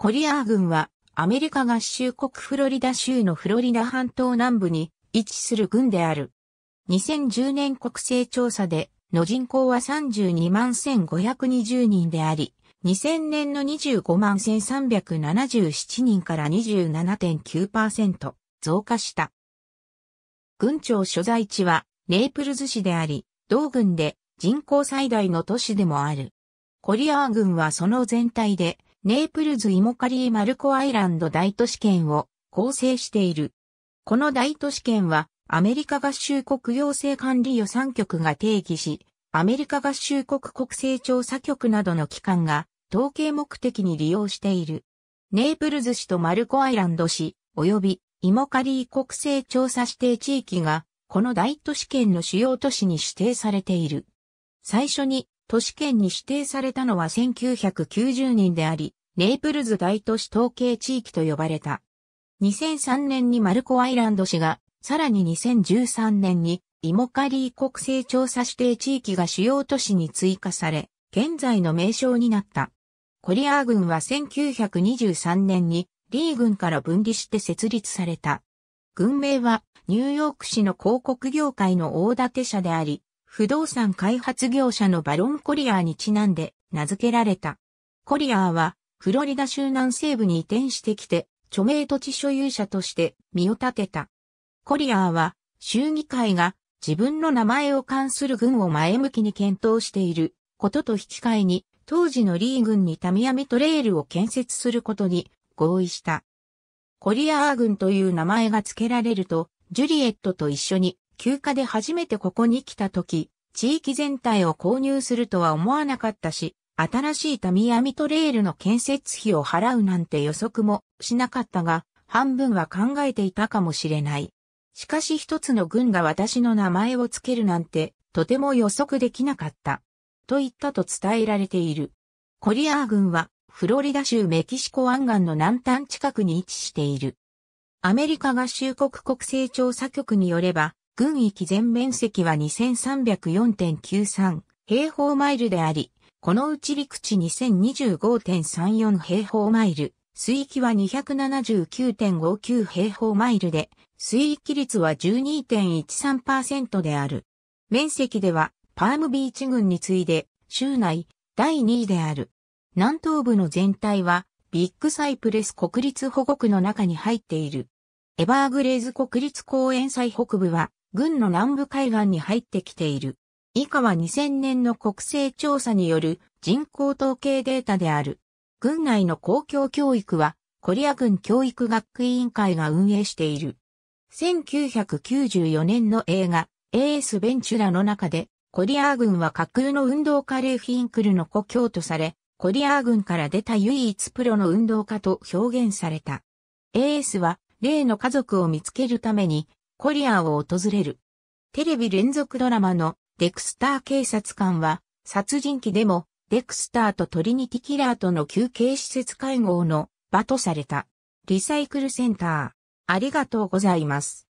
コリアー郡はアメリカ合衆国フロリダ州のフロリダ半島南部に位置する郡である。2010年国勢調査での人口は32万1520人であり、2000年の25万1377人から27.9%増加した。郡庁所在地はネープルズ市であり、同郡で人口最大の都市でもある。コリアー郡はその全体でネープルズ・イモカリー・マルコ・アイランド大都市圏を構成している。この大都市圏は、アメリカ合衆国行政管理予算局が定義し、アメリカ合衆国国勢調査局などの機関が統計目的に利用している。ネープルズ市とマルコアイランド市、及びイモカリー国勢調査指定地域が、この大都市圏の主要都市に指定されている。最初に都市圏に指定されたのは1990年であり、ネイプルズ大都市統計地域と呼ばれた。2003年にマルコアイランド市が、さらに2013年にイモカリー国勢調査指定地域が主要都市に追加され、現在の名称になった。コリアー軍は1923年にリー軍から分離して設立された。軍名はニューヨーク市の広告業界の大立社であり、不動産開発業者のバロン・コリアーにちなんで名付けられた。コリアーはフロリダ州南西部に移転してきて、著名土地所有者として身を立てた。コリアーは、州議会が自分の名前を冠する軍を前向きに検討していることと引き換えに、当時のリー軍にタミヤミトレイルを建設することに合意した。コリアー軍という名前が付けられると、ジュリエットと一緒に休暇で初めてここに来た時、地域全体を購入するとは思わなかったし、新しいタミヤミトレールの建設費を払うなんて予測もしなかったが、半分は考えていたかもしれない。しかし一つの軍が私の名前をつけるなんて、とても予測できなかった。と言ったと伝えられている。コリアー軍は、フロリダ州メキシコ湾岸の南端近くに位置している。アメリカ合衆国国勢調査局によれば、軍域全面積は2304.93平方マイルであり、このうち陸地2025.34平方マイル、水域は279.59平方マイルで、水域率は12.13%である。面積では、パームビーチ群に次いで、州内、第2位である。南東部の全体は、ビッグサイプレス国立保護区の中に入っている。エバーグレーズ国立公園最北部は、軍の南部海岸に入ってきている。以下は2000年の国勢調査による人口統計データである。軍内の公共教育は、コリア軍教育学委員会が運営している。1994年の映画、エース・ベンチュラの中で、コリア軍は架空の運動家レーフィンクルの故郷とされ、コリア軍から出た唯一プロの運動家と表現された。エースは、例の家族を見つけるために、コリアを訪れる。テレビ連続ドラマのデクスター警察官は、殺人鬼でも、デクスターとトリニティキラーとの休憩施設会合の場とされた。リサイクルセンター。ありがとうございます。